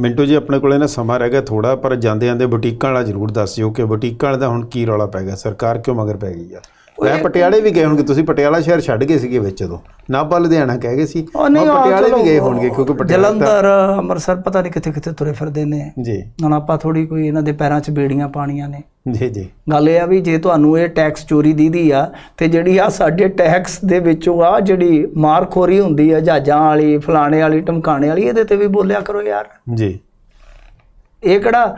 ਮਿੰਟੂ ਜੀ ਆਪਣੇ ਕੋਲੇ ਨਾ ਸਮਾਂ ਰਹਿ ਗਿਆ ਥੋੜਾ ਪਰ ਜਾਂਦੇ ਜਾਂਦੇ ਬੁਟੀਕਾਂ ਵਾਲਾ ਜ਼ਰੂਰ ਦੱਸਿਓ ਕਿ ਬੁਟੀਕਾਂ ਵਾਲਾ ਦਾ ਹੁਣ ਕੀ ਰੌਲਾ ਪੈ ਗਿਆ ਸਰਕਾਰ ਕਿਉਂ ਮਗਰ ਪੈ ਗਈ ਆ ਮੈਂ ਪਟਿਆਲੇ ਵੀ ਗਏ ਹੋਣਗੇ ਤੁਸੀਂ ਪਟਿਆਲਾ ਸ਼ਹਿਰ ਛੱਡ ਗਏ ਸੀਗੇ ਵਿੱਚ ਉਦੋਂ ਨਾਭਾ ਲੁਧਿਆਣਾ ਕਹਿ ਗਏ ਸੀ ਪਟਿਆਲੇ ਵੀ ਗਏ ਹੋਣਗੇ ਕਿਉਂਕਿ ਪਟਿਆਲਾ ਜਲੰਧਰ ਅੰਮ੍ਰਿਤਸਰ ਪਤਾ ਨਹੀਂ ਕਿੱਥੇ ਕਿੱਥੇ ਤੁਰੇ ਫਿਰਦੇ ਨੇ ਜੀ ਹੁਣ ਆਪਾਂ ਥੋੜੀ ਕੋਈ ਇਹਨਾਂ ਦੇ ਪੈਰਾਂ 'ਚ ਬੇੜੀਆਂ ਪਾਣੀਆਂ ਨੇ ਜੀ ਜੀ ਗੱਲ ਇਹ ਆ ਵੀ ਜੇ ਤੁਹਾਨੂੰ ਇਹ ਟੈਕਸ ਚੋਰੀ ਦੀਦੀ ਆ ਤੇ ਜਿਹੜੀ ਆ ਸਾਡੇ ਟੈਕਸ ਦੇ ਵਿੱਚੋਂ ਆ ਜਿਹੜੀ ਮਾਰਖੋਰੀ ਹੁੰਦੀ ਆ ਜਹਾਜ਼ਾਂ ਵਾਲੀ ਫਲਾਣੇ ਵਾਲੀ ਟਮਕਾਣੇ ਵਾਲੀ ਇਹਦੇ ਤੇ ਵੀ ਬੋਲਿਆ ਕਰੋ ਯਾਰ ਜੀ ਇਹ ਕਿਹੜਾ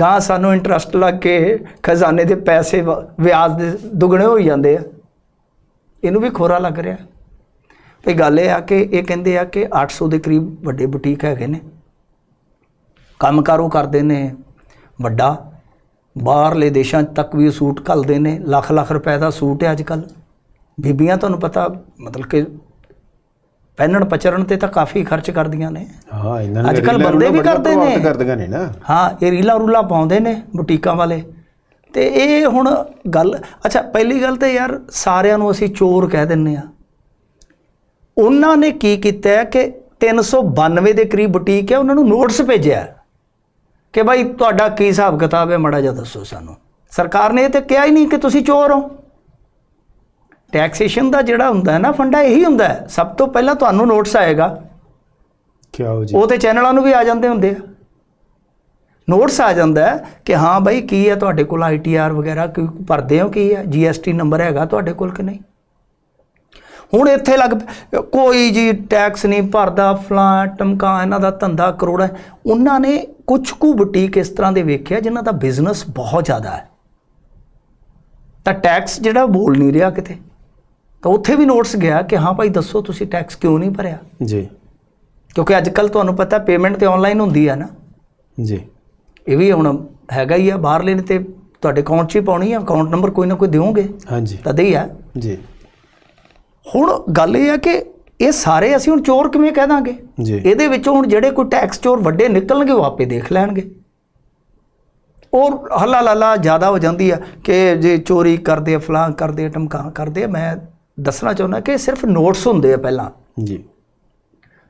ਗਾਂ ਸਾਨੂੰ ਇੰਟਰਸਟ ਲੱਗ ਕੇ ਖਜ਼ਾਨੇ ਦੇ ਪੈਸੇ ਵਿਆਜ ਦੇ ਦੁੱਗਣੇ ਹੋ ਜਾਂਦੇ ਆ ਇਹਨੂੰ ਵੀ ਖੋਰਾ ਲੱਗ ਰਿਹਾ ਤੇ ਗੱਲ ਇਹ ਆ ਕਿ ਇਹ ਕਹਿੰਦੇ ਆ ਕਿ 800 ਦੇ ਕਰੀਬ ਵੱਡੇ ਬੁਟੀਕ ਹੈਗੇ ਨੇ ਕੰਮਕਾਰ ਉਹ ਕਰਦੇ ਨੇ ਵੱਡਾ ਬਾਹਰਲੇ ਦੇਸ਼ਾਂ ਤੱਕ ਵੀ ਸੂਟ ਘਲਦੇ ਨੇ ਲੱਖ ਲੱਖ ਰੁਪਏ ਦਾ ਸੂਟ ਹੈ ਅੱਜ ਕੱਲ ਬੀਬੀਆਂ ਤੁਹਾਨੂੰ ਪਤਾ ਮਤਲਬ ਕਿ ਪਹਿਨਣ ਪਚਰਨ ਤੇ ਤਾਂ ਕਾਫੀ ਖਰਚ ਕਰਦੀਆਂ ਨੇ ਹਾਂ ਇਹਨਾਂ ਨੇ ਅੱਜ ਕੱਲ ਬੰਦੇ ਵੀ ਕਰਦੇ ਨੇ ਕਰਦੀਆਂ ਨੇ ਨਾ ਹਾਂ ਇਹ ਰੀਲਾ ਰੂਲਾ ਪਾਉਂਦੇ ਨੇ ਬੁਟੀਕਾਂ ਵਾਲੇ ਤੇ ਇਹ ਹੁਣ ਗੱਲ ਅੱਛਾ ਪਹਿਲੀ ਗੱਲ ਤੇ ਯਾਰ ਸਾਰਿਆਂ ਨੂੰ ਅਸੀਂ ਚੋਰ ਕਹਿ ਦਿੰਨੇ ਆ ਉਹਨਾਂ ਨੇ ਕੀ ਕੀਤਾ ਕਿ 392 ਦੇ ਕਰੀਬ ਬੁਟੀਕ ਹੈ ਉਹਨਾਂ ਨੂੰ ਨੋਟਿਸ ਭੇਜਿਆ ਕਿ ਭਾਈ ਤੁਹਾਡਾ ਕੀ ਹਿਸਾਬ ਕਿਤਾਬ ਹੈ ਮੜਾ ਜਾ ਦੱਸੋ ਸਾਨੂੰ ਸਰਕਾਰ ਨੇ ਇਹ ਤੇ ਕਿਹਾ ਹੀ ਨਹੀਂ ਕਿ ਤੁਸੀਂ ਚੋਰ ਹੋ ਟੈਕਸੇਸ਼ਨ ਦਾ ਜਿਹੜਾ ਹੁੰਦਾ ਹੈ ਨਾ ਫੰਡਾ ਇਹੀ ਹੁੰਦਾ ਹੈ ਸਭ ਤੋਂ ਪਹਿਲਾਂ ਤੁਹਾਨੂੰ ਨੋਟਿਸ ਆਏਗਾ ਕੀ ਹੋ ਜੀ ਉਹ ਤੇ ਚੈਨਲਾਂ ਨੂੰ ਵੀ ਆ ਜਾਂਦੇ ਹੁੰਦੇ ਆ ਨੋਟਿਸ ਆ ਜਾਂਦਾ ਕਿ ਹਾਂ ਭਾਈ ਕੀ ਹੈ ਤੁਹਾਡੇ ਕੋਲ ਆਈਟੀਆਰ ਵਗੈਰਾ ਕਿ ਭਰਦੇ ਹੋ ਕੀ ਹੈ ਜੀਐਸਟੀ ਨੰਬਰ ਹੈਗਾ ਤੁਹਾਡੇ ਕੋਲ ਕਿ ਨਹੀਂ ਹੁਣ ਇੱਥੇ ਲੱਗ ਕੋਈ ਜੀ ਟੈਕਸ ਨਹੀਂ ਭਰਦਾ ਫਲਾਂ ਟਮਕਾ ਇਹਨਾਂ ਦਾ ਧੰਦਾ ਕਰੋੜਾ ਉਹਨਾਂ ਨੇ ਕੁਝ ਕੁ ਬੁਟੀਕ ਇਸ ਤਰ੍ਹਾਂ ਦੇ ਵੇਖਿਆ ਜਿਨ੍ਹਾਂ ਦਾ ਬਿਜ਼ਨਸ ਬਹੁਤ ਜ਼ਿਆਦਾ ਹੈ ਤਾਂ ਟੈਕਸ ਜਿਹੜਾ ਬੋਲ ਨਹੀਂ ਰਿਹਾ ਕਿਤੇ ਤਾਂ ਉੱਥੇ ਵੀ ਨੋਟਸ ਗਿਆ ਕਿ ਹਾਂ ਭਾਈ ਦੱਸੋ ਤੁਸੀਂ ਟੈਕਸ ਕਿਉਂ ਨਹੀਂ ਭਰਿਆ ਜੀ ਕਿਉਂਕਿ ਅੱਜ ਕੱਲ ਤੁਹਾਨੂੰ ਪਤਾ ਪੇਮੈਂਟ ਤੇ ਆਨਲਾਈਨ ਹੁੰਦੀ ਆ ਨਾ ਜੀ ਇਹ ਵੀ ਹੁਣ ਹੈਗਾ ਹੀ ਆ ਬਾਹਰ ਲੈਣ ਤੇ ਤੁਹਾਡੇ ਅਕਾਊਂਟ 'ਚ ਹੀ ਪਾਉਣੀ ਆ ਅਕਾਊਂਟ ਨੰਬਰ ਕੋਈ ਨਾ ਕੋਈ ਦਿਓਗੇ ਹਾਂਜੀ ਤਾਂ ਹੀ ਆ ਜੀ ਹੁਣ ਗੱਲ ਇਹ ਆ ਕਿ ਇਹ ਸਾਰੇ ਅਸੀਂ ਹੁਣ ਚੋਰ ਕਿਵੇਂ ਕਹਿ ਦਾਂਗੇ ਇਹਦੇ ਵਿੱਚੋਂ ਹੁਣ ਜਿਹੜੇ ਕੋਈ ਟੈਕਸ ਚੋਰ ਵੱਡੇ ਨਿਕਲਣਗੇ ਉਹ ਆਪੇ ਦੇਖ ਲੈਣਗੇ ਔਰ ਹੱਲਾ ਲਾਲਾ ਜ਼ਿਆਦਾ ਹੋ ਜਾਂਦੀ ਆ ਕਿ ਜੇ ਚੋਰੀ ਕਰਦੇ ਫਲਾਂ ਕਰਦੇ ਟਮਕਾਂ ਕਰਦੇ ਮੈਂ ਦੱਸਣਾ ਚਾਹੁੰਦਾ ਕਿ ਸਿਰਫ ਨੋਟਸ ਹੁੰਦੇ ਆ ਪਹਿਲਾਂ ਜੀ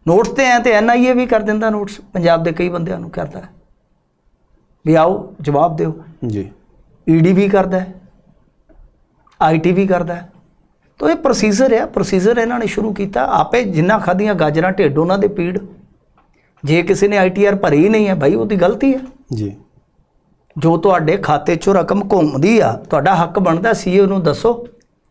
ਨੋਟਸ ਤੇ ਐ ਤੇ ਐਨਆਈਏ ਵੀ ਕਰ ਦਿੰਦਾ ਨੋਟਸ ਪੰਜਾਬ ਦੇ ਕਈ ਬੰਦਿਆਂ ਨੂੰ ਕਰਦਾ ਵੀ ਆਓ ਜਵਾਬ ਦਿਓ ਜੀ ਈਡੀ e ਵੀ ਕਰਦਾ ਆਈਟੀ ਵੀ ਕਰਦਾ ਤਾਂ ਇਹ ਪ੍ਰੋਸੀਜਰ ਹੈ ਪ੍ਰੋਸੀਜਰ ਇਹਨਾਂ ਨੇ ਸ਼ੁਰੂ ਕੀਤਾ ਆਪੇ ਜਿੰਨਾ ਖਾਦੀਆਂ ਗਾਜਰਾਂ ਢੇਡ ਉਹਨਾਂ ਦੇ ਪੀੜ ਜੇ ਕਿਸੇ ਨੇ ਆਈਟੀਆਰ ਭਰੀ ਨਹੀਂ ਹੈ ਭਾਈ ਉਹਦੀ ਗਲਤੀ ਹੈ ਜੀ ਜੋ ਤੁਹਾਡੇ ਖਾਤੇ 'ਚੋਂ ਰਕਮ ਘੁੰਮਦੀ ਆ ਤੁਹਾਡਾ ਹੱਕ ਬਣਦਾ ਸੀਓ ਨੂੰ ਦੱਸੋ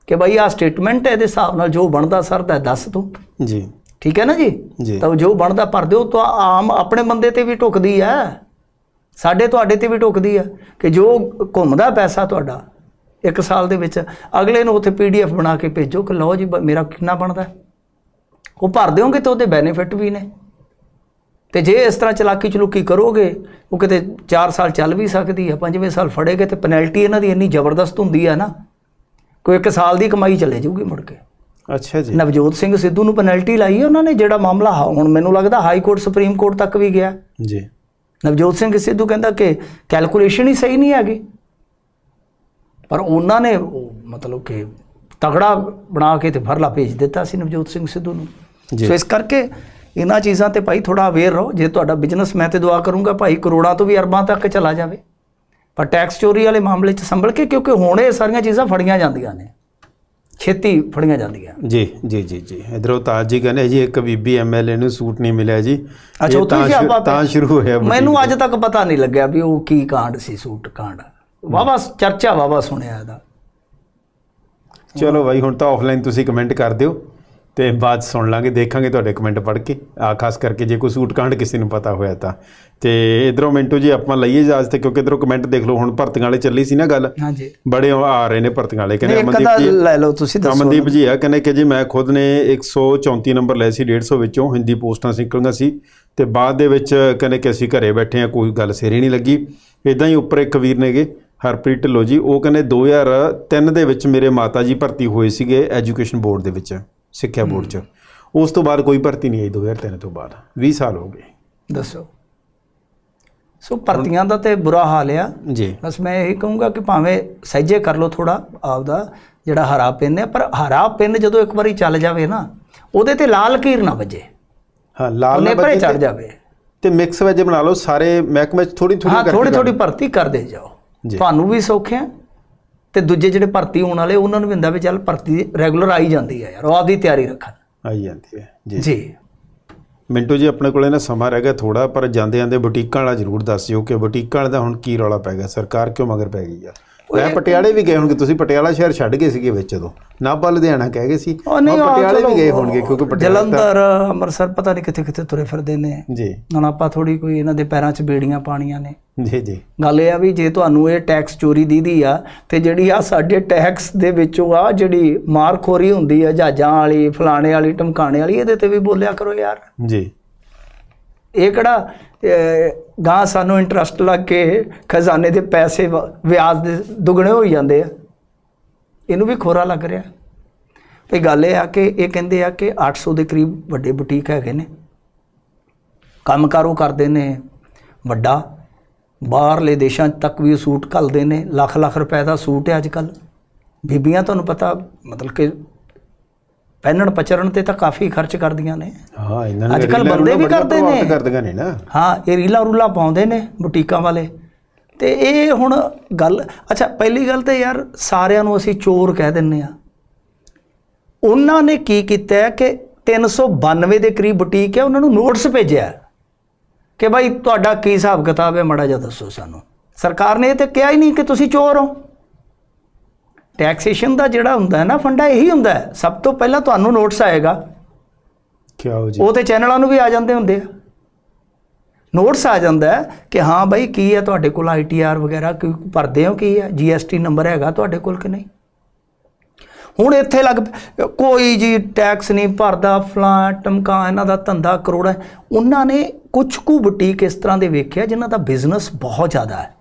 ਕਿ ਭਾਈ ਆ ਸਟੇਟਮੈਂਟ ਹੈ ਇਹਦੇ ਹਿਸਾਬ ਨਾਲ ਜੋ ਬਣਦਾ ਸਰਦਾ ਦੱਸ ਤੂੰ ਜੀ ਠੀਕ ਹੈ ਨਾ ਜੀ ਤਾਂ ਜੋ ਬਣਦਾ ਭਰ ਦਿਓ ਤਾਂ ਆਮ ਆਪਣੇ ਬੰਦੇ ਤੇ ਵੀ ਟੁਕਦੀ ਆ ਸਾਡੇ ਤੁਹਾਡੇ ਤੇ ਵੀ ਟੁਕਦੀ ਆ ਕਿ ਜੋ ਘੁੰਮਦਾ ਪੈਸਾ ਤੁਹਾਡਾ ਇੱਕ ਸਾਲ ਦੇ ਵਿੱਚ ਅਗਲੇ ਨੂੰ ਉੱਥੇ ਪੀਡੀਐਫ ਬਣਾ ਕੇ ਭੇਜੋ ਕਿ ਲਓ ਜੀ ਮੇਰਾ ਕਿੰਨਾ ਬਣਦਾ ਉਹ ਭਰ ਦਿਓਗੇ ਤਾਂ ਉਹਦੇ ਬੈਨੀਫਿਟ ਵੀ ਨੇ ਤੇ ਜੇ ਇਸ ਤਰ੍ਹਾਂ ਚਲਾਕੀ ਚਲੂਕੀ ਕਰੋਗੇ ਉਹ ਕਿਤੇ 4 ਸਾਲ ਚੱਲ ਵੀ ਸਕਦੀ ਹੈ 5ਵੇਂ ਸਾਲ ਫੜੇਗੇ ਤੇ ਪੈਨਲਟੀ ਇਹਨਾਂ ਦੀ ਇੰਨੀ ਜ਼ਬਰਦਸਤ ਹੁੰਦੀ ਹੈ ਨਾ ਕੋਈ 1 ਸਾਲ ਦੀ ਕਮਾਈ ਚਲੇ ਜਾਊਗੀ ਮੁੜ ਕੇ ਅੱਛਾ ਜੀ ਨਵਜੋਤ ਸਿੰਘ ਸਿੱਧੂ ਨੂੰ ਪੈਨਲਟੀ ਲਾਈ ਹੈ ਉਹਨਾਂ ਨੇ ਜਿਹੜਾ ਮਾਮਲਾ ਹੁਣ ਮੈਨੂੰ ਲੱਗਦਾ ਹਾਈ ਕੋਰਟ ਸੁਪਰੀਮ ਕੋਰਟ ਤੱਕ ਵੀ ਗਿਆ ਜੀ ਨਵਜੋਤ ਸਿੰਘ ਸਿੱਧੂ ਕਹਿੰਦਾ ਕਿ ਕੈਲਕੂਲੇਸ਼ਨ ਹੀ ਸਹੀ ਨਹੀਂ ਹੈਗੀ ਪਰ ਉਹਨਾਂ ਨੇ ਮਤਲਬ ਕਿ ਤਗੜਾ ਬਣਾ ਕੇ ਤੇ ਫਰਲਾ ਭੇਜ ਦਿੱਤਾ ਸੀ ਨਵਜੋਤ ਸਿੰਘ ਸਿੱਧੂ ਨੂੰ ਸੋ ਇਸ ਕਰਕੇ ਇਹਨਾਂ ਚੀਜ਼ਾਂ ਤੇ ਭਾਈ ਥੋੜਾ ਅਵੇਅਰ ਰਹੋ ਜੇ ਤੁਹਾਡਾ ਬਿਜ਼ਨਸ ਮੈਂ ਤੇ ਦੁਆ ਕਰੂੰਗਾ ਭਾਈ ਕਰੋੜਾਂ ਤੋਂ ਵੀ ਅਰਬਾਂ ਤੱਕ ਚਲਾ ਜਾਵੇ ਪਰ ਟੈਕਸ ਚੋਰੀ ਵਾਲੇ ਮਾਮਲੇ 'ਚ ਸੰਭਲ ਕੇ ਕਿਉਂਕਿ ਹੁਣ ਇਹ ਸਾਰੀਆਂ ਚੀਜ਼ਾਂ ਫੜੀਆਂ ਜਾਂਦੀਆਂ ਨੇ ਖੇਤੀ ਫੜੀਆਂ ਜਾਂਦੀਆਂ ਜੀ ਜੀ ਜੀ ਜੀ ਇਧਰੋਂ ਤਾਜ ਜੀ ਕਹਿੰਦੇ ਜੀ ਇੱਕ ਬੀਬੀ ਐਮਐਲਏ ਨੂੰ ਸੂਟ ਨਹੀਂ ਮਿਲਿਆ ਜੀ ਅੱਛਾ ਉਹ ਤਾਂ ਸ਼ੁਰੂ ਹੋਇਆ ਮੈਨੂੰ ਅੱਜ ਤੱਕ ਪਤਾ ਨਹੀਂ ਲੱਗਿਆ ਵੀ ਉਹ ਕੀ ਕਾਂਡ ਸੀ ਸੂਟ ਕਾਂਡ ਵਾਵਾ ਚਰਚਾ ਵਾਵਾ ਸੁਣਿਆ ਇਹਦਾ ਚਲੋ ਭਾਈ ਹੁਣ ਤਾਂ ਆਫਲਾਈਨ ਤੁਸੀਂ ਕਮੈਂਟ ਕਰ ਦਿਓ ਤੇ ਬਾਅਦ ਸੁਣ ਲਾਂਗੇ ਦੇਖਾਂਗੇ ਤੁਹਾਡੇ ਕਮੈਂਟ ਪੜ ਕੇ ਆ ਖਾਸ ਕਰਕੇ ਜੇ ਕੋਈ ਸੂਟ ਕਾਂਡ ਕਿਸੇ ਨੂੰ ਪਤਾ ਹੋਇਆ ਤਾਂ ਤੇ ਇਧਰੋਂ ਮਿੰਟੂ ਜੀ ਆਪਾਂ ਲਈਏ ਇਜਾਜ਼ਤ ਕਿਉਂਕਿ ਇਧਰੋਂ ਕਮੈਂਟ ਦੇਖ ਲਓ ਹੁਣ ਭਰਤੀਆਂ ਵਾਲੇ ਚੱਲੀ ਸੀ ਨਾ ਗੱਲ ਹਾਂਜੀ ਬੜੇ ਆ ਰਹੇ ਨੇ ਭਰਤੀਆਂ ਵਾਲੇ ਕਹਿੰਦੇ ਅਮਨਦੀਪ ਜੀ ਲੈ ਲਓ ਤੁਸੀਂ ਦੱਸੋ ਅਮਨਦੀਪ ਜੀ ਆ ਕਹਿੰਦੇ ਕਿ ਜੀ ਮੈਂ ਖੁਦ ਨੇ 134 ਨੰਬਰ ਲੈ ਸੀ 150 ਵਿੱਚੋਂ ਹਿੰਦੀ ਪੋਸਟਾਂ ਨਿਕਲੀਆਂ ਸੀ ਤੇ ਬਾਅਦ ਦੇ ਵਿੱਚ ਕਹਿੰਦੇ ਕਿ ਅਸੀਂ ਘਰੇ ਬੈਠੇ ਆ ਕੋਈ ਗੱਲ ਸੇਰੀ ਨਹੀਂ ਲੱਗੀ ਇਦਾਂ ਹੀ ਉੱਪਰ ਇੱਕ ਵੀਰ ਨੇਗੇ ਹਰਪ੍ਰੀਤ ਢਿੱਲੋ ਜੀ ਉਹ ਕਹਿੰਦੇ 2003 ਦੇ ਵਿੱਚ ਮੇਰੇ ਮਾਤਾ ਜੀ ਭਰਤੀ ਹੋਏ ਸੀਗੇ ਐਜੂਕੇਸ਼ਨ ਬੋਰਡ ਦੇ ਵਿੱਚ ਸਿੱਖਿਆ ਬੋਰਡ 'ਚ ਉਸ ਤੋਂ ਬਾਅਦ ਕੋਈ ਭਰਤੀ ਨਹੀਂ ਆਈ 2003 ਤੋਂ ਬਾਅਦ 20 ਸਾਲ ਹੋ ਗਏ ਦੱਸੋ ਸੋ ਭਰਤੀਆਂ ਦਾ ਤੇ ਬੁਰਾ ਹਾਲ ਆ ਜੀ ਬਸ ਮੈਂ ਇਹ ਕਹੂੰਗਾ ਕਿ ਭਾਵੇਂ ਸਹਿਜੇ ਕਰ ਲੋ ਥੋੜਾ ਆਪਦਾ ਜਿਹੜਾ ਹਰਾ ਪਿੰਨ ਹੈ ਪਰ ਹਰਾ ਪਿੰਨ ਜਦੋਂ ਇੱਕ ਵਾਰੀ ਚੱਲ ਜਾਵੇ ਨਾ ਉਹਦੇ ਤੇ ਲਾਲ ਕੀਰ ਨਾ ਵਜੇ ਹਾਂ ਲਾਲ ਨਾ ਵੱਜੇ ਚੜ ਜਾਵੇ ਤੇ ਮਿਕਸ ਵਜੇ ਬਣਾ ਲਓ ਸਾਰੇ ਮਹਿਕਮੇ ਚ ਥੋੜੀ ਥੋੜੀ ਕਰਕੇ ਹਾਂ ਥੋੜੀ ਥੋੜੀ ਭਰਤੀ ਕਰਦੇ ਜਾਓ ਤੁਹਾਨੂੰ ਵੀ ਸੌਖੇ ਆ ਤੇ ਦੂਜੇ ਜਿਹੜੇ ਭਰਤੀ ਹੋਣ ਵਾਲੇ ਉਹਨਾਂ ਨੂੰ ਵੀ ਹੁੰਦਾ ਵੀ ਚੱਲ ਭਰਤੀ ਰੈਗੂਲਰ ਆਈ ਜਾਂਦੀ ਹੈ ਯਾਰ ਉਹ ਆਪਦੀ ਤਿਆਰੀ ਰੱਖਣ ਆਈ ਜਾਂਦੀ ਹੈ ਜੀ ਜੀ ਮਿੰਟੂ ਜੀ ਆਪਣੇ ਕੋਲੇ ਨਾ ਸਮਾਂ ਰਹਿ ਗਿਆ ਥੋੜਾ ਪਰ ਜਾਂਦੇ ਜਾਂਦੇ ਬੁਟੀਕਾਂ ਵਾਲਾ ਜ਼ਰੂਰ ਦੱਸਿਓ ਕਿ ਬੁਟੀਕਾਂ ਵਾਲਾ ਦਾ ਹੁਣ ਕੀ ਰੌਲਾ ਪੈ ਗਿਆ ਸਰਕਾਰ ਕਿਉਂ ਮਗਰ ਪੈ ਗਈ ਆ ਮੈਂ ਪਟਿਆਲੇ ਵੀ ਗਏ ਹੋਣਗੇ ਤੁਸੀਂ ਪਟਿਆਲਾ ਸ਼ਹਿਰ ਛੱਡ ਗਏ ਸੀਗੇ ਵਿੱਚ ਨਾ ਨਾਭਾ ਲੁਧਿਆਣਾ ਕਹਿ ਗਏ ਸੀ ਮੈਂ ਪਟਿਆਲੇ ਵੀ ਗਏ ਹੋਣਗੇ ਕਿਉਂਕਿ ਪਟਿਆਲਾ ਜਲੰਧਰ ਅੰਮ੍ਰਿਤਸਰ ਪਤਾ ਨਹੀਂ ਕਿੱਥੇ ਕਿੱਥੇ ਤੁਰੇ ਫਿਰਦੇ ਨੇ ਜੀ ਹੁਣ ਆਪਾਂ ਥੋੜੀ ਕੋਈ ਇਹਨਾਂ ਦੇ ਪੈਰਾਂ 'ਚ ਬੇੜੀਆਂ ਪਾਣੀਆਂ ਨੇ ਜੀ ਜੀ ਗੱਲ ਇਹ ਆ ਵੀ ਜੇ ਤੁਹਾਨੂੰ ਇਹ ਟੈਕਸ ਚੋਰੀ ਦੀਦੀ ਆ ਤੇ ਜਿਹੜੀ ਆ ਸਾਡੇ ਟੈਕਸ ਦੇ ਵਿੱਚੋਂ ਆ ਜਿਹੜੀ ਮਾਰਖੋਰੀ ਹੁੰਦੀ ਆ ਜਹਾਜ਼ਾਂ ਵਾਲੀ ਫਲਾਣੇ ਵਾਲੀ ਟਮਕਾਣੇ ਵਾਲੀ ਇਹਦੇ ਤੇ ਵੀ ਬੋਲਿਆ ਕਰੋ ਯਾਰ ਜੀ ਇਹ ਕਿਹੜਾ ਗਾਂ ਸਾਨੂੰ ਇੰਟਰਸਟ ਲੱਗ ਕੇ ਖਜ਼ਾਨੇ ਦੇ ਪੈਸੇ ਵਿਆਜ ਦੇ ਦੁੱਗਣੇ ਹੋ ਜਾਂਦੇ ਆ ਇਹਨੂੰ ਵੀ ਖੋਰਾ ਲੱਗ ਰਿਹਾ ਤੇ ਗੱਲ ਇਹ ਆ ਕਿ ਇਹ ਕਹਿੰਦੇ ਆ ਕਿ 800 ਦੇ ਕਰੀਬ ਵੱਡੇ ਬੁਟੀਕ ਹੈਗੇ ਨੇ ਕਾਰੋ ਕਰਦੇ ਨੇ ਵੱਡਾ ਬਾਹਰਲੇ ਦੇਸ਼ਾਂ ਤੱਕ ਵੀ ਸੂਟ ਕੱਲਦੇ ਨੇ ਲੱਖ ਲੱਖ ਰੁਪਏ ਦਾ ਸੂਟ ਹੈ ਅੱਜ ਕੱਲ ਬੀਬੀਆਂ ਤੁਹਾਨੂੰ ਪਤਾ ਮਤਲਬ ਕਿ ਪਹਿਨਣ ਪਚਰਣ ਤੇ ਤਾਂ ਕਾਫੀ ਖਰਚ ਕਰਦੀਆਂ ਨੇ ਹਾਂ ਇਹਨਾਂ ਨੇ ਅੱਜ ਕੱਲ ਬੰਦੇ ਵੀ ਕਰਦੇ ਨੇ ਕਰਦੀਆਂ ਨੇ ਨਾ ਹਾਂ ਇਹ ਰੀਲਾ ਰੂਲਾ ਪਾਉਂਦੇ ਨੇ ਬੁਟੀਕਾਂ ਵਾਲੇ ਤੇ ਇਹ ਹੁਣ ਗੱਲ ਅੱਛਾ ਪਹਿਲੀ ਗੱਲ ਤੇ ਯਾਰ ਸਾਰਿਆਂ ਨੂੰ ਅਸੀਂ ਚੋਰ ਕਹਿ ਦਿੰਨੇ ਆ ਉਹਨਾਂ ਨੇ ਕੀ ਕੀਤਾ ਕਿ 392 ਦੇ ਕਰੀਬ ਬੁਟੀਕ ਹੈ ਉਹਨਾਂ ਨੂੰ ਨੋਟਿਸ ਭੇਜਿਆ ਕਿ ਭਾਈ ਤੁਹਾਡਾ ਕੀ ਹਿਸਾਬ ਕਿਤਾਬ ਹੈ ਮੜਾ ਜਾ ਦੱਸੋ ਸਾਨੂੰ ਸਰਕਾਰ ਨੇ ਇਹ ਤੇ ਕਿਹਾ ਹੀ ਨਹੀਂ ਕਿ ਤੁਸੀਂ ਚੋਰ ਹੋ ਟੈਕਸੇਸ਼ਨ ਦਾ ਜਿਹੜਾ ਹੁੰਦਾ ਹੈ ਨਾ ਫੰਡਾ ਇਹੀ ਹੁੰਦਾ ਹੈ ਸਭ ਤੋਂ ਪਹਿਲਾਂ ਤੁਹਾਨੂੰ ਨੋਟਿਸ ਆਏਗਾ ਕਿਆਓ ਜੀ ਉਹ ਤੇ ਚੈਨਲਾਂ ਨੂੰ ਵੀ ਆ ਜਾਂਦੇ ਹੁੰਦੇ ਆ ਨੋਟਸ ਆ ਜਾਂਦਾ ਕਿ ਹਾਂ ਭਾਈ ਕੀ ਹੈ ਤੁਹਾਡੇ ਕੋਲ ਆਈਟੀਆਰ ਵਗੈਰਾ ਕਿ ਭਰਦੇ ਹੋ ਕੀ ਹੈ ਜੀਐਸਟੀ ਨੰਬਰ ਹੈਗਾ ਤੁਹਾਡੇ ਕੋਲ ਕਿ ਨਹੀਂ ਹੁਣ ਇੱਥੇ ਲੱਗ ਕੋਈ ਜੀ ਟੈਕਸ ਨਹੀਂ ਭਰਦਾ ਫਲਾਂ ਟਮਕਾ ਇਹਨਾਂ ਦਾ ਧੰਦਾ ਕਰੋੜਾ ਉਹਨਾਂ ਨੇ ਕੁਝ ਕੁ ਬੁਟੀਕ ਇਸ ਤਰ੍ਹਾਂ ਦੇ ਵੇਖਿਆ ਜਿਨ੍ਹਾਂ ਦਾ ਬਿਜ਼ਨਸ ਬਹੁਤ ਜ਼ਿਆਦਾ ਹੈ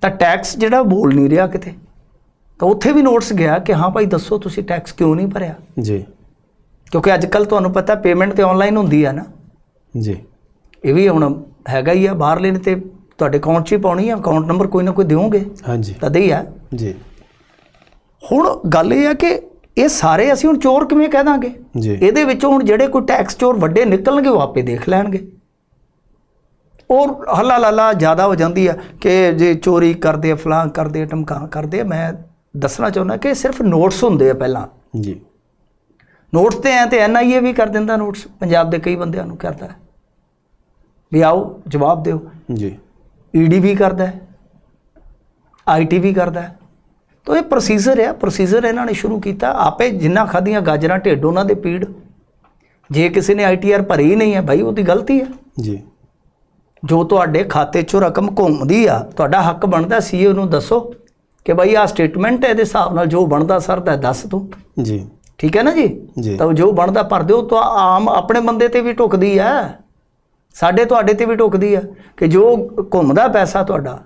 ਤਾਂ ਟੈਕਸ ਜਿਹੜਾ ਬੋਲ ਨਹੀਂ ਰਿਹਾ ਕਿਤੇ ਤਾਂ ਉੱਥੇ ਵੀ ਨੋਟਸ ਗਿਆ ਕਿ ਹਾਂ ਭਾਈ ਦੱਸੋ ਤੁਸੀਂ ਟੈਕਸ ਕਿਉਂ ਨਹੀਂ ਭਰਿਆ ਜੀ ਕਿਉਂਕਿ ਅੱਜ ਕੱਲ ਤੁਹਾਨੂੰ ਪਤਾ ਪੇਮੈਂਟ ਤੇ ਆਨਲਾਈਨ ਹੁੰਦੀ ਆ ਨਾ ਜੀ ਇਹ ਵੀ ਹੁਣ ਹੈਗਾ ਹੀ ਆ ਬਾਹਰ ਲੈਣ ਤੇ ਤੁਹਾਡੇ ਅਕਾਊਂਟ 'ਚ ਹੀ ਪਾਉਣੀ ਆ ਅਕਾਊਂਟ ਨੰਬਰ ਕੋਈ ਨਾ ਕੋਈ ਦਿਓਗੇ ਹਾਂਜੀ ਤਦ ਹੀ ਆ ਜੀ ਹੁਣ ਗੱਲ ਇਹ ਆ ਕਿ ਇਹ ਸਾਰੇ ਅਸੀਂ ਹੁਣ ਚੋਰ ਕਿਵੇਂ ਕਹਿ ਦਾਂਗੇ ਜੀ ਇਹਦੇ ਵਿੱਚੋਂ ਹੁਣ ਜਿਹੜੇ ਕੋਈ ਟੈਕਸ ਚੋਰ ਵੱਡੇ ਨਿਕਲਣਗੇ ਉਹ ਆਪੇ ਦੇਖ ਲੈਣਗੇ ਔਰ ਹੱਲਾ ਲਾਲਾ ਜ਼ਿਆਦਾ ਹੋ ਜਾਂਦੀ ਆ ਕਿ ਜੇ ਚੋਰੀ ਕਰਦੇ ਫਲਾਂ ਕਰਦੇ ਟਮਕਾ ਕਰਦੇ ਮੈਂ ਦੱਸਣਾ ਚਾਹੁੰਦਾ ਕਿ ਸਿਰਫ ਨੋਟਸ ਹੁੰਦੇ ਆ ਪਹਿਲਾਂ ਜੀ ਨੋਟਸ ਤੇ ਐ ਤੇ ਐਨਆਈਏ ਵੀ ਕਰ ਦਿੰਦਾ ਨੋਟਸ ਪੰਜਾਬ ਦੇ ਕਈ ਬੰਦਿਆਂ ਨੂੰ ਕਰਦਾ ਵੀ ਆਓ ਜਵਾਬ ਦਿਓ ਜੀ ਈਡੀ e ਵੀ ਕਰਦਾ ਹੈ ਆਈਟੀ ਵੀ ਕਰਦਾ ਹੈ ਤਾਂ ਇਹ ਪ੍ਰੋਸੀਜਰ ਹੈ ਪ੍ਰੋਸੀਜਰ ਇਹਨਾਂ ਨੇ ਸ਼ੁਰੂ ਕੀਤਾ ਆਪੇ ਜਿੰਨਾ ਖਾਦੀਆਂ ਗਾਜਰਾਂ ਢੇਡ ਉਹਨਾਂ ਦੇ ਪੀੜ ਜੇ ਕਿਸੇ ਨੇ ਆਈਟੀਆਰ ਭਰੀ ਨਹੀਂ ਹੈ ਭਾਈ ਉਹਦੀ ਗਲਤੀ ਹੈ ਜੀ ਜੋ ਤੁਹਾਡੇ ਖਾਤੇ 'ਚੋਂ ਰਕਮ ਘੁੰਮਦੀ ਆ ਤੁਹਾਡਾ ਹੱਕ ਬਣਦਾ ਸੀਏ e ਨੂੰ ਦੱਸੋ ਕਿ ਭਾਈ ਆ ਸਟੇਟਮੈਂਟ ਹੈ ਇਹਦੇ ਹਿਸਾਬ ਨਾਲ ਜੋ ਬਣਦਾ ਸਰਦਾ ਦੱਸ ਤੂੰ ਜੀ ਠੀਕ ਹੈ ਨਾ ਜੀ ਤਾਂ ਜੋ ਬਣਦਾ ਭਰ ਦਿਓ ਤਾਂ ਆਮ ਆਪਣੇ ਬੰਦੇ ਤੇ ਵੀ ਢੁਕਦੀ ਆ ਸਾਡੇ ਤੁਹਾਡੇ ਤੇ ਵੀ ਢੁਕਦੀ ਆ ਕਿ ਜੋ ਘੁੰਮਦਾ ਪੈਸਾ ਤੁਹਾਡਾ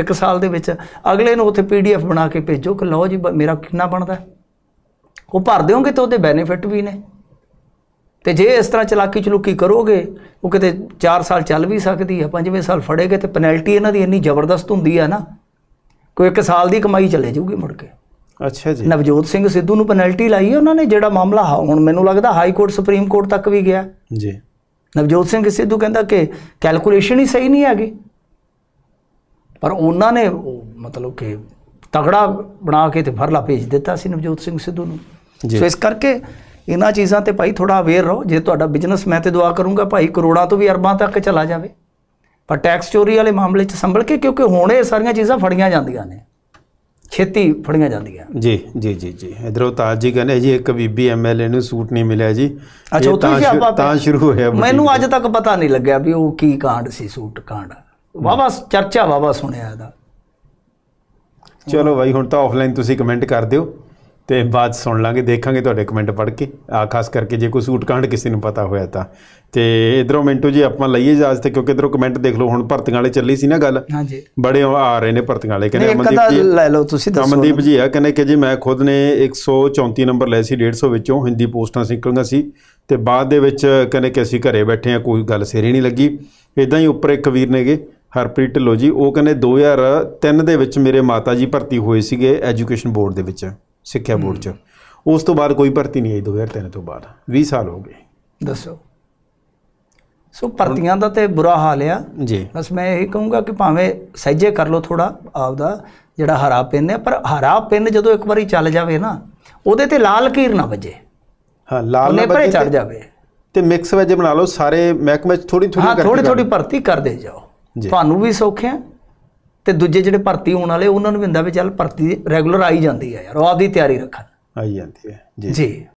ਇੱਕ ਸਾਲ ਦੇ ਵਿੱਚ ਅਗਲੇ ਨੂੰ ਉੱਥੇ ਪੀਡੀਐਫ ਬਣਾ ਕੇ ਭੇਜੋ ਕਿ ਲਓ ਜੀ ਮੇਰਾ ਕਿੰਨਾ ਬਣਦਾ ਉਹ ਭਰ ਦਿਓਗੇ ਤਾਂ ਉਹਦੇ ਬੈਨੀਫਿਟ ਵੀ ਨੇ ਤੇ ਜੇ ਇਸ ਤਰ੍ਹਾਂ ਚਲਾਕੀ ਚਲੂਕੀ ਕਰੋਗੇ ਉਹ ਕਿਤੇ 4 ਸਾਲ ਚੱਲ ਵੀ ਸਕਦੀ ਹੈ 5ਵੇਂ ਸਾਲ ਫੜੇਗੇ ਤੇ ਪੈਨਲਟੀ ਇਹਨਾਂ ਦੀ ਇੰਨੀ ਜ਼ਬਰਦਸਤ ਹੁੰਦੀ ਹੈ ਨਾ ਕੋਈ 1 ਸਾਲ ਦੀ ਕਮਾਈ ਚਲੇ ਜਾਊਗੀ ਮੁੜ ਕੇ ਅੱਛਾ ਜੀ ਨਵਜੋਤ ਸਿੰਘ ਸਿੱਧੂ ਨੂੰ ਪੈਨਲਟੀ ਲਾਈ ਹੈ ਉਹਨਾਂ ਨੇ ਜਿਹੜਾ ਮਾਮਲਾ ਹੁਣ ਮੈਨੂੰ ਲੱਗਦਾ ਹਾਈ ਕੋਰਟ ਸੁਪਰੀਮ ਕੋਰਟ ਤੱਕ ਵੀ ਗਿਆ ਜੀ ਨਵਜੋਤ ਸਿੰਘ ਸਿੱਧੂ ਕਹਿੰਦਾ ਕਿ ਕੈਲਕੂਲੇਸ਼ਨ ਹੀ ਸਹੀ ਨਹੀਂ ਹੈਗੀ ਪਰ ਉਹਨਾਂ ਨੇ ਮਤਲਬ ਕਿ ਤਗੜਾ ਬਣਾ ਕੇ ਤੇ ਫਰਲਾ ਭੇਜ ਦਿੱਤਾ ਸੀ ਨਵਜੋਤ ਸਿੰਘ ਸਿੱਧੂ ਨੂੰ ਸੋ ਇਸ ਕਰਕੇ ਇਹਨਾਂ ਚੀਜ਼ਾਂ ਤੇ ਭਾਈ ਥੋੜਾ ਅਵੇਅਰ ਰਹੋ ਜੇ ਤੁਹਾਡਾ ਬਿਜ਼ਨਸ ਮੈਂ ਤੇ ਦੁਆ ਕਰੂੰਗਾ ਭਾਈ ਕਰੋੜਾਂ ਤੋਂ ਵੀ ਅਰਬਾਂ ਤੱਕ ਚਲਾ ਜਾਵੇ ਪਰ ਟੈਕਸ ਚੋਰੀ ਵਾਲੇ ਮਾਮਲੇ 'ਚ ਸੰਭਲ ਕੇ ਕਿਉਂਕਿ ਹੁਣ ਇਹ ਸਾਰੀਆਂ ਚੀਜ਼ਾਂ ਫੜੀਆਂ ਜਾਂਦੀਆਂ ਨੇ ਛੇਤੀ ਫੜੀਆਂ ਜਾਂਦੀਆਂ ਜੀ ਜੀ ਜੀ ਜੀ ਇਧਰੋਂ ਤਾਜ ਜੀ ਕਹਿੰਦੇ ਜੀ ਇੱਕ ਬੀਬੀ ਐਮਐਲਏ ਨੂੰ ਸੂਟ ਨਹੀਂ ਮਿਲਿਆ ਜੀ ਅੱਛਾ ਉਹ ਤਾਂ ਤਾਂ ਸ਼ੁਰੂ ਹੋਇਆ ਮੈਨੂੰ ਅੱਜ ਤੱਕ ਪਤਾ ਨਹੀਂ ਲੱਗਿਆ ਵੀ ਉਹ ਕੀ ਕਾਂਡ ਸੀ ਸੂਟ ਕਾਂਡ ਵਾਵਾ ਚਰਚਾ ਵਾਵਾ ਸੁਣਿਆ ਇਹਦਾ ਚਲੋ ਭਾਈ ਹੁਣ ਤਾਂ ਆਫਲਾਈਨ ਤੁਸੀਂ ਕਮੈਂਟ ਕਰ ਦਿਓ ਤੇ ਬਾਅਦ ਸੁਣ ਲਾਂਗੇ ਦੇਖਾਂਗੇ ਤੁਹਾਡੇ ਕਮੈਂਟ ਪੜ੍ਹ ਕੇ ਆ ਖਾਸ ਕਰਕੇ ਜੇ ਕੋਈ ਸੂਟ ਕਾਂਡ ਕਿਸੇ ਨੂੰ ਪਤਾ ਹੋਇਆ ਤਾਂ ਤੇ ਇਧਰੋਂ ਮਿੰਟੂ ਜੀ ਆਪਾਂ ਲਈਏ ਇਜਾਜ਼ਤ ਕਿਉਂਕਿ ਇਧਰੋਂ ਕਮੈਂਟ ਦੇਖ ਲਓ ਹੁਣ ਭਰਤੀਆਂ ਵਾਲੇ ਚੱਲੀ ਸੀ ਨਾ ਗੱਲ ਹਾਂਜੀ ਬੜੇ ਆ ਰਹੇ ਨੇ ਭਰਤੀਆਂ ਵਾਲੇ ਕਹਿੰਦੇ ਅਮਨਦੀਪ ਜੀ ਲੈ ਲਓ ਤੁਸੀਂ ਦੱਸੋ ਅਮਨਦੀਪ ਜੀ ਆ ਕਹਿੰਦੇ ਕਿ ਜੀ ਮੈਂ ਖੁਦ ਨੇ 134 ਨੰਬਰ ਲੈ ਸੀ 150 ਵਿੱਚੋਂ ਹਿੰਦੀ ਪੋਸਟਾਂ ਨਿਕਲੀਆਂ ਸੀ ਤੇ ਬਾਅਦ ਦੇ ਵਿੱਚ ਕਹਿੰਦੇ ਕਿ ਅਸੀਂ ਘਰੇ ਬੈਠੇ ਆ ਕੋਈ ਗੱਲ ਸੇਰੀ ਨਹੀਂ ਲੱਗੀ ਇਦਾਂ ਹੀ ਉੱਪਰ ਇੱਕ ਵੀਰ ਨੇਗੇ ਹਰਪ੍ਰੀਤ ਢਿੱਲੋ ਜੀ ਉਹ ਕਹਿੰਦੇ 2003 ਦੇ ਵਿੱਚ ਮੇਰੇ ਮਾਤਾ ਜੀ ਭਰਤੀ ਹੋਏ ਸੀਗੇ ਐਜੂਕੇਸ਼ਨ ਬੋਰਡ ਦੇ ਵਿੱਚ ਸਿੱਖਿਆ ਬੋਰਡ 'ਚ ਉਸ ਤੋਂ ਬਾਅਦ ਕੋਈ ਭਰਤੀ ਨਹੀਂ ਆਈ 2003 ਤੋਂ ਬਾਅਦ 20 ਸਾਲ ਹੋ ਗਏ ਦੱਸੋ ਸੋ ਭਰਤੀਆਂ ਦਾ ਤੇ ਬੁਰਾ ਹਾਲ ਆ ਜੀ ਬਸ ਮੈਂ ਇਹ ਕਹੂੰਗਾ ਕਿ ਭਾਵੇਂ ਸਹਜੇ ਕਰ ਲੋ ਥੋੜਾ ਆਪਦਾ ਜਿਹੜਾ ਹਰਾ ਪਿੰਨ ਹੈ ਪਰ ਹਰਾ ਪਿੰਨ ਜਦੋਂ ਇੱਕ ਵਾਰੀ ਚੱਲ ਜਾਵੇ ਨਾ ਉਹਦੇ ਤੇ ਲਾਲ ਕੀਰ ਨਾ ਵਜੇ ਹਾਂ ਲਾਲ ਨਾ ਵਜੇ ਚੜ ਜਾਵੇ ਤੇ ਮਿਕਸ ਵਜੇ ਬਣਾ ਲਓ ਸਾਰੇ ਮਹਿਕਮੇ ਚ ਥੋੜੀ ਥੋੜੀ ਕਰਕੇ ਹਾਂ ਥੋੜੀ ਥੋੜੀ ਭਰਤੀ ਕਰਦੇ ਜਾਓ ਤੁਹਾਨੂੰ ਵੀ ਸੌਖਿਆ ਤੇ ਦੂਜੇ ਜਿਹੜੇ ਭਰਤੀ ਹੋਣ ਵਾਲੇ ਉਹਨਾਂ ਨੂੰ ਵੀ ਹੁੰਦਾ ਵੀ ਚੱਲ ਭਰਤੀ ਰੈਗੂਲਰ ਆਈ ਜਾਂਦੀ ਹੈ ਯਾਰ ਉਹ ਆਪਦੀ ਤਿਆਰੀ ਰੱਖਣ ਆਈ ਜਾਂਦੀ ਹੈ ਜੀ ਜੀ